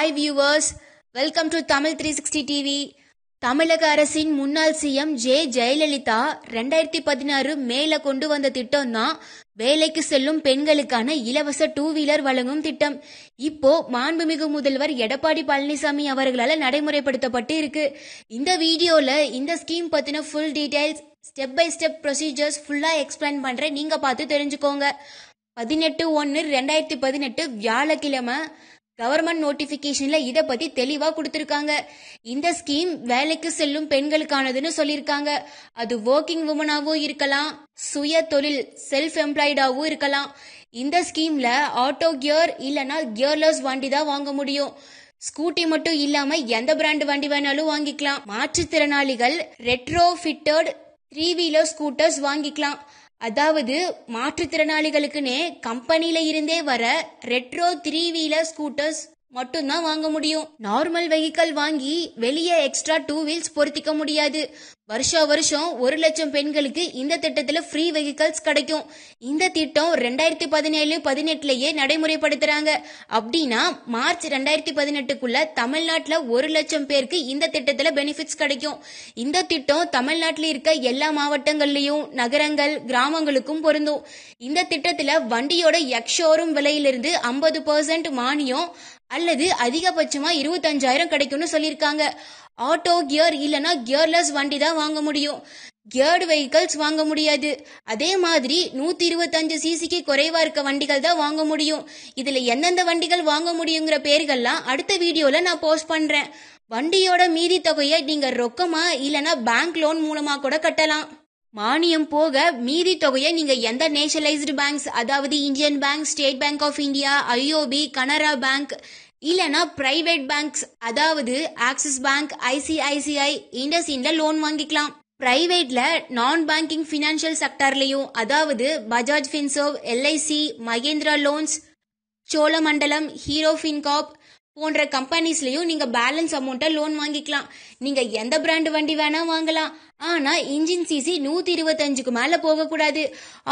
hi viewers welcome to Tamil three sixty TV தமிழக அரசின் முன்னாள் சிஎம் ஜே ஜெயலலிதா ரெண்டாயிரத்தி பதினாறு மேல கொண்டு வந்த திட்டம் தான் வேலைக்கு செல்லும் பெண்களுக்கான இலவச டூ வீலர் வழங்கும் திட்டம் இப்போ மாண்புமிகு முதல்வர் எடப்பாடி பழனிசாமி அவர்களால் நடைமுறைப்படுத்தப்பட்டு இருக்கு இந்த வீடியோல இந்த ஸ்கீம் பத்தின full details step by step procedures ஃபுல்லா எக்ஸ்பிளைன் பண்றேன் நீங்க பார்த்து தெரிஞ்சுக்கோங்க பதினெட்டு ஒன்று ரெண்டாயிரத்தி பதினெட்டு வியாழக்கிழமை கவர்மெண்ட் நோட்டிபிகேஷன்ல இதை பத்தி தெளிவா கொடுத்துருக்காங்க இந்த ஸ்கீம் வேலைக்கு செல்லும் பெண்களுக்கானதுன்னு சொல்லியிருக்காங்க அது ஒர்க்கிங் உமனாவும் இருக்கலாம் சுய தொழில் செல்ஃப் எம்ப்ளாய்டாவும் இருக்கலாம் இந்த ஸ்கீம்ல ஆட்டோ கியர் இல்லனா கியர்லஸ் வண்டி தான் வாங்க முடியும் ஸ்கூட்டி மட்டும் இல்லாம எந்த பிராண்ட் வண்டி வேணாலும் வாங்கிக்கலாம் மாற்றுத்திறனாளிகள் retro fitted three wheeler scooters வாங்கிக்கலாம் அதாவது மாற்றுத்திறனாளிகளுக்குனே கம்பெனில இருந்தே வர ரெட்ரோ த்ரீ வீலர் ஸ்கூட்டர்ஸ் மட்டும்தான் வாங்க முடியும் நார்மல் வெஹிக்கல் வாங்கி வெளியே எக்ஸ்ட்ரா டூ வீல்ஸ் பொருத்திக்க முடியாது வருஷம் வருஷம் ஒரு லட்சம் பெண்களுக்கு இந்த திட்டத்தில் ஃப்ரீ வெஹிக்கல்ஸ் கிடைக்கும் இந்த திட்டம் ரெண்டாயிரத்தி பதினேழு பதினெட்டுலயே நடைமுறைப்படுத்துறாங்க அப்படின்னா மார்ச் ரெண்டாயிரத்தி பதினெட்டுக்குள்ள தமிழ்நாட்டில் ஒரு லட்சம் பேருக்கு இந்த திட்டத்தில் பெனிஃபிட்ஸ் கிடைக்கும் இந்த திட்டம் தமிழ்நாட்டில் இருக்க எல்லா மாவட்டங்கள்லயும் நகரங்கள் கிராமங்களுக்கும் பொருந்தும் இந்த திட்டத்தில் வண்டியோட எக்ஷோரும் விலையிலிருந்து ஐம்பது பர்சன்ட் மானியம் அல்லது அதிகபட்சமாக இருபத்தஞ்சாயிரம் கிடைக்கும்னு சொல்லியிருக்காங்க ஆட்டோ கியர் இல்லனா கியர்லெஸ் வண்டி தான் வாங்க முடியும் கியர்டு வெஹிக்கல்ஸ் வாங்க முடியாது அதே மாதிரி நூற்றி இருபத்தஞ்சு சிசிக்கு குறைவாக இருக்க வண்டிகள் தான் வாங்க முடியும் இதில் எந்தெந்த வண்டிகள் வாங்க முடியுங்கிற பேர்கள்லாம் அடுத்த வீடியோவில் நான் போஸ்ட் பண்ணுறேன் வண்டியோட மீதி தொகையை நீங்கள் ரொக்கமாக இல்லனா பேங்க் லோன் மூலமாக கூட கட்டலாம் மானியம் போக மீதி தொகையை நீங்கள் எந்த நேஷனலைஸ்டு பேங்க்ஸ் அதாவது Indian bank State Bank of India IOB Canara bank இல்லைனா பிரைவேட் பேங்க்ஸ் அதாவது ஆக்சிஸ் பேங்க் ஐசிஐசிஐ இண்டஸ்இன்ல லோன் வாங்கிக்கலாம் பிரைவேட்ல நான் பேங்கிங் ஃபினான்ஷியல் செக்டர்லயும் அதாவது Bajaj Finserv LIC Mahindra loans Cholamandalam Hero FinCorp போன்ற கம்பெனிஸ்லயும் நீங்கள் பேலன்ஸ் அமௌண்ட்டை லோன் வாங்கிக்கலாம் நீங்கள் எந்த பிராண்ட் வண்டி வேணா வாங்கலாம் ஆனால் இன்ஜின் சிசி நூற்றி இருபத்தஞ்சுக்கு மேலே போகக்கூடாது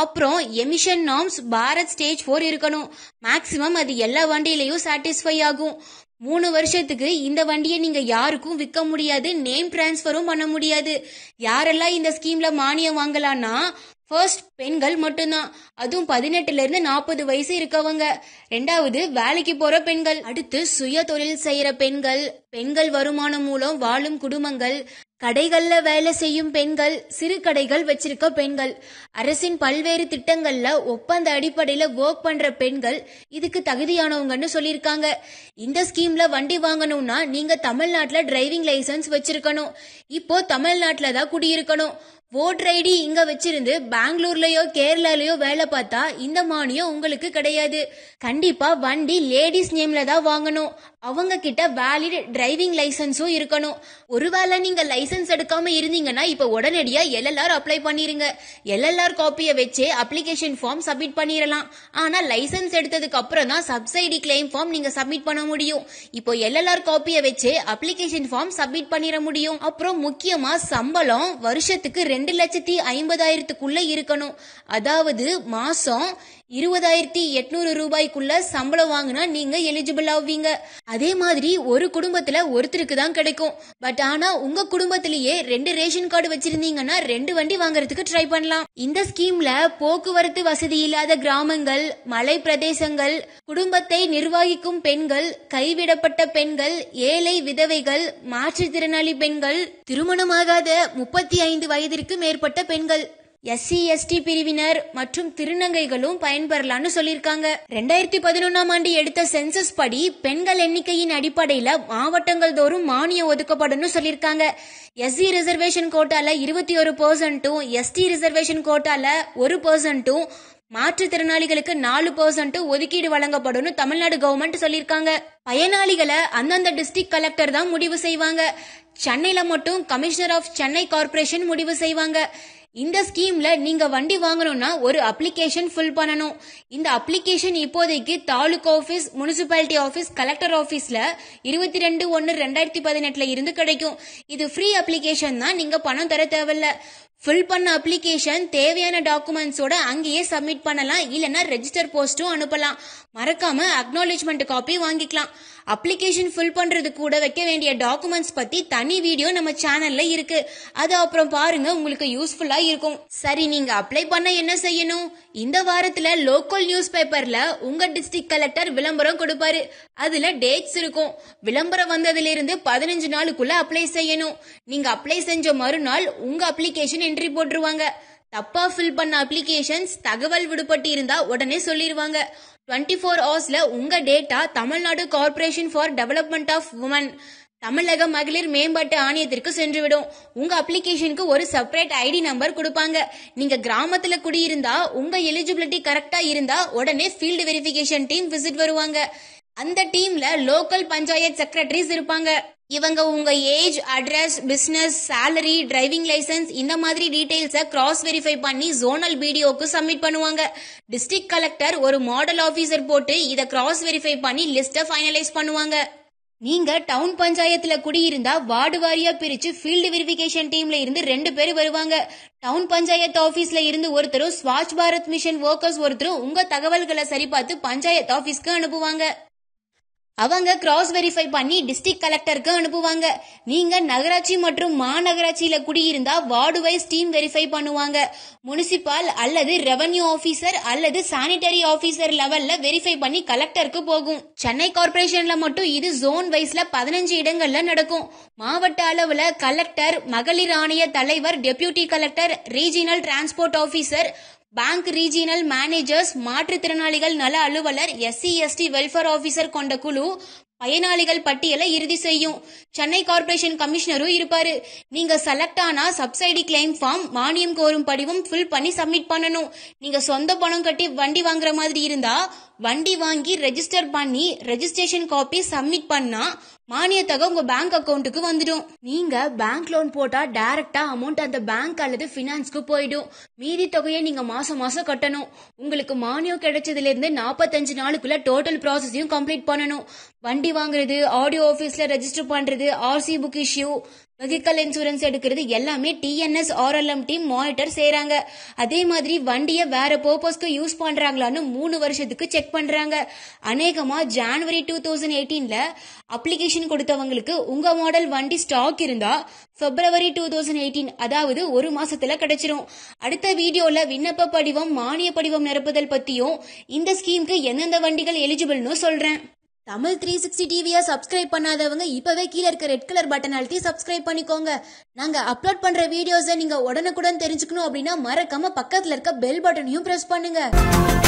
அப்புறம் emission norms Bharat stage four இருக்கணும் மேக்ஸிமம் அது எல்லா வண்டியிலையும் சாட்டிஸ்ஃபை ஆகும் மூணு வருஷத்துக்கு இந்த வண்டியை நீங்க யாருக்கும் விற்க முடியாது நேம் டிரான்ஸ்ஃபரும் பண்ண முடியாது யாரெல்லாம் இந்த ஸ்கீம்ல மானியம் வாங்கலாம்னா ஃபர்ஸ்ட் பெண்கள் மட்டும்தான் அதுவும் பதினெட்டுலேருந்து நாற்பது வயசு இருக்கவங்க ரெண்டாவது வேலைக்கு போகிற பெண்கள் அடுத்து சுய தொழில் செய்கிற பெண்கள் பெண்கள் வருமானம் மூலம் வாழும் குடும்பங்கள் கடைகள்ல வேலை செய்யும் பெண்கள் சிறு கடைகள் வச்சிருக்க பெண்கள் அரசின் பல்வேறு திட்டங்கள்ல ஒப்பந்த அடிப்படையில ஒர்க் பண்ற பெண்கள் இதுக்கு தகுதியானவங்கன்னு சொல்லியிருக்காங்க இந்த ஸ்கீம்ல வண்டி வாங்கணும்னா நீங்க தமிழ்நாட்டுல டிரைவிங் லைசன்ஸ் வச்சிருக்கணும் இப்போ தமிழ்நாட்டுல தான் குடியிருக்கணும் ஓட்டர் ஐடி இங்க வச்சிருந்து பெங்களூர்லயோ கேரளாலயோ வேலை பார்த்தா இந்த மானியம் உங்களுக்கு கிடையாது கண்டிப்பா வண்டி லேடிஸ் நேம்ல தான் வாங்கணும் அவங்க கிட்ட வேலிட் டிரைவிங் லைசன்ஸும் இருக்கணும் ஒருவேளை நீங்க லைசன்ஸ் எடுக்காம இருந்தீங்கன்னா இப்ப உடனடியா எல்எல்ஆர் அப்ளை பண்ணிருங்க எல்எல்ஆர் காப்பியை வச்சு அப்ளிகேஷன் ஃபார்ம் சப்மிட் பண்ணிடலாம் ஆனா லைசன்ஸ் எடுத்ததுக்கு அப்புறம் தான் சப்சைடி கிளைம் ஃபார்ம் நீங்க சப்மிட் பண்ண முடியும் இப்போ எல்எல்ஆர் காப்பியை வச்சு அப்ளிகேஷன் ஃபார்ம் சப்மிட் பண்ணிட முடியும் அப்புறம் முக்கியமா சம்பளம் வருஷத்துக்கு ரெண்டு லட்சத்தி ஐம்பதாயிரத்துக்குள்ள இருக்கணும் அதாவது மாசம் இருபதாயிரத்தி எட்நூறு ரூபாய்க்குள்ள சம்பளம் வாங்கினா நீங்க எலிஜிபிள் ஆவீங்க அதே மாதிரி ஒரு குடும்பத்துல ஒருத்தருக்கு தான் கிடைக்கும் பட் ஆனா உங்க குடும்பத்திலேயே ரெண்டு ரேஷன் கார்டு வச்சிருந்தீங்கன்னா ரெண்டு வண்டி வாங்குறதுக்கு ட்ரை பண்ணலாம் இந்த ஸ்கீம்ல போக்குவரத்து வசதி இல்லாத கிராமங்கள் மலை பிரதேசங்கள் குடும்பத்தை நிர்வகிக்கும் பெண்கள் கைவிடப்பட்ட பெண்கள் ஏழை விதவைகள் மாற்றுத்திறனாளி பெண்கள் திருமணமாகாத முப்பத்தி ஐந்து வயதிற்கு மேற்பட்ட பெண்கள் எஸ்சி எஸ்டி பிரிவினர் மற்றும் திருநங்கைகளும் பயன்பெறலாம்னு சொல்லியிருக்காங்க ரெண்டாயிரத்தி பதினொன்னாம் ஆண்டு எடுத்த சென்சஸ் படி பெண்கள் எண்ணிக்கையின் அடிப்படையில் மாவட்டங்கள் தோறும் மானியம் ஒதுக்கப்படும் சொல்லியிருக்காங்க எஸ்சி ரிசர்வேஷன் கோட்டால இருபத்தி ஒரு பர்சன்ட்டும் எஸ்டி ரிசர்வேஷன் கோட்டால ஒரு பர்சன்ட்டும் மாற்றுத்திறனாளிகளுக்கு நாலு பர்சன்ட் ஒதுக்கீடு வழங்கப்படும் தமிழ்நாடு கவர்மெண்ட் சொல்லியிருக்காங்க பயனாளிகளை அந்தந்த டிஸ்ட்ரிக்ட் கலெக்டர் தான் முடிவு செய்வாங்க சென்னையில மட்டும் கமிஷனர் ஆஃப் சென்னை கார்பரேஷன் முடிவு செய்வாங்க இந்த ஸ்கீம்ல நீங்க வண்டி வாங்கணும்னா ஒரு அப்ளிகேஷன் ஃபில் பண்ணணும் இந்த அப்ளிகேஷன் இப்போதைக்கு taluk office municipality office collector ஆஃபீஸ்ல இருபத்தி ரெண்டு ஒன்று ரெண்டாயிரத்தி பதினெட்டுல இருந்து கிடைக்கும் இது ஃப்ரீ அப்ளிகேஷன் தான் நீங்க பணம் தர தேவையில்ல ஃபில் பண்ண அப்ளிகேஷன் தேவையான டாக்குமெண்ட்ஸோட அங்கேயே சப்மிட் பண்ணலாம் இல்லைனா ரெஜிஸ்டர் போஸ்ட்டும் அனுப்பலாம் மறக்காம அக்னாலேஜ்மெண்ட் காப்பி வாங்கிக்கலாம் அப்ளிகேஷன் ஃபில் பண்றது கூட வைக்க வேண்டிய டாக்குமெண்ட்ஸ் பத்தி தனி வீடியோ நம்ம சேனல்ல இருக்கு அது அப்புறம் பாருங்க உங்களுக்கு யூஸ்ஃபுல்லா இருக்கும் சரி நீங்க அப்ளை பண்ண என்ன செய்யணும் இந்த வாரத்துல லோக்கல் நியூஸ் பேப்பர்ல உங்க டிஸ்ட்ரிக்ட் கலெக்டர் விளம்பரம் கொடுப்பாரு அதுல டேட்ஸ் இருக்கும் விளம்பரம் வந்ததுல இருந்து பதினஞ்சு நாளுக்குள்ள அப்ளை செய்யணும் நீங்க அப்ளை செஞ்ச மறுநாள் உங்க அப்ளிகேஷன் என்ட்ரி போட்டுருவாங்க தப்பா ஃபில் பண்ண அப்ளிகேஷன்ஸ் தகவல் விடுபட்டு இருந்தா உடனே சொல்லிடுவாங்க டுவெண்ட்டி ஃபோர் ஹவர்ஸ்ல உங்க data Tamil Nadu corporation for development of women தமிழக மகளிர் மேம்பாட்டு ஆணையத்திற்கு சென்றுவிடும் உங்க அப்ளிகேஷனுக்கு ஒரு செப்பரேட் ஐடி நம்பர் கொடுப்பாங்க நீங்க கிராமத்துல குடியிருந்தா உங்க எலிஜிபிலிட்டி கரெக்டா இருந்தா உடனே ஃபீல்டு வெரிஃபிகேஷன் டீம் விசிட் வருவாங்க அந்த டீம்ல லோக்கல் பஞ்சாயத்து செக்ரட்டரிஸ் இருப்பாங்க இவங்க உங்க age address business salary driving licence இந்த மாதிரி டீடைல்ஸை கிராஸ் வெரிஃபை பண்ணி ஜோனல் பிடிஓக்கு சப்மிட் பண்ணுவாங்க டிஸ்ட்ரிக் கலெக்டர் ஒரு மாடல் ஆஃபீஸர் போட்டு இதை கிராஸ் வெரிஃபை பண்ணி லிஸ்ட்டை ஃபைனலைஸ் பண்ணுவாங்க நீங்க டவுன் பஞ்சாயத்துல குடியிருந்தா வார்டு வாரியா பிரிச்சு ஃபீல்டு வெரிஃபிகேஷன் டீம்ல இருந்து ரெண்டு பேர் வருவாங்க டவுன் பஞ்சாயத்து ஆபீஸ்ல இருந்து ஒருத்தரும் ஸ்வாச் பாரத் மிஷன் ஒர்க்கர்ஸ் ஒருத்தரும் உங்க தகவல்களை சரிபார்த்து பஞ்சாயத்து ஆபீஸ்க்கு அனுப்புவாங்க அவங்க கிராஸ் வெரிஃபை பண்ணி டிஸ்ட்ரிக்ட் கலெக்டருக்கு அனுப்புவாங்க நீங்க நகராட்சி மற்றும் மாநகராட்சியில குடியிருந்தா வார்டு வைஸ் டீம் வெரிஃபை பண்ணுவாங்க முனிசிபால் அல்லது ரெவன்யூ ஆபீசர் அல்லது சானிட்டரி ஆபீசர் லெவல்ல வெரிஃபை பண்ணி கலெக்டருக்கு போகும் சென்னை கார்பரேஷன்ல மட்டும் இது ஜோன் வைஸ்ல பதினஞ்சு இடங்கள்ல நடக்கும் மாவட்ட அளவுல கலெக்டர் மகளிர் ஆணைய தலைவர் deputy collector regional transport officer bank regional managers மாற்றுத்திறனாளிகள் நல அலுவலர் எஸ்சி எஸ்டி வெல்ஃபேர் ஆஃபீஸர் கொண்ட குழு பயனாளிகள் பட்டியலை இறுதி செய்யும் சென்னை கார்பரேஷன் கமிஷனரும் இருப்பாரு நீங்க செலக்ட் ஆனா சப்சைடி கிளைம் ஃபார்ம் மானியம் கோரும் படிவும் ஃபில் பண்ணி சப்மிட் பண்ணணும் நீங்க சொந்த பணம் கட்டி வண்டி வாங்குற மாதிரி இருந்தா வண்டி வாங்கி ரெஜிஸ்டர் பண்ணி ரெஜிஸ்ட்ரேஷன் காப்பி சப்மிட் பண்ணா மானியத்தொகை உங்க பேங்க் அக்கௌண்ட்டுக்கு வந்துடும் நீங்க பேங்க் லோன் போட்டா டைரக்டா அமௌண்ட் அந்த பேங்க் அல்லது பினான்ஸ்க்கு போயிடும் மீதி தொகையை நீங்க மாசம் மாசம் கட்டணும் உங்களுக்கு மானியம் கிடைச்சதுல இருந்து நாற்பத்தஞ்சு நாளுக்குள்ள டோட்டல் ப்ராசஸையும் கம்ப்ளீட் பண்ணணும் வண்டி வண்டி வாங்குறது ஆடியோ ஆபீஸ்ல ரெஜிஸ்டர் பண்றது RC book issue vehicle insurance எடுக்கிறது எல்லாமே டிஎன்எஸ் ஆர்எல்எம் டீம் மானிட்டர் செய்யறாங்க அதே மாதிரி வண்டியை வேற பர்பஸ்க்கு யூஸ் பண்றாங்களான்னு மூணு வருஷத்துக்கு செக் பண்றாங்க அநேகமா ஜான்வரி டூ தௌசண்ட் எயிட்டீன்ல அப்ளிகேஷன் கொடுத்தவங்களுக்கு உங்க மாடல் வண்டி ஸ்டாக் இருந்தா பிப்ரவரி டூ தௌசண்ட் எயிட்டீன் அதாவது ஒரு மாசத்துல கிடைச்சிரும் அடுத்த வீடியோல விண்ணப்ப படிவம் மானிய படிவம் நிரப்புதல் பத்தியும் இந்த ஸ்கீமுக்கு எந்தெந்த வண்டிகள் எலிஜிபிள்னு சொல்றேன் தமிழ் த்ரீ சிக்ஸ்டி டிவியை சப்ஸ்கிரைப் பண்ணாதவங்க இப்போவே கீழே இருக்க ரெட் கலர் பட்டன் அழுத்தி சப்ஸ்கிரைப் பண்ணிக்கோங்க நாங்கள் அப்லோட் பண்ணுற வீடியோஸை நீங்கள் உடனுக்குடன் தெரிஞ்சுக்கணும் அப்படின்னா மறக்காமல் பக்கத்தில் இருக்க பெல் பட்டனையும் ப்ரெஸ் பண்ணுங்கள்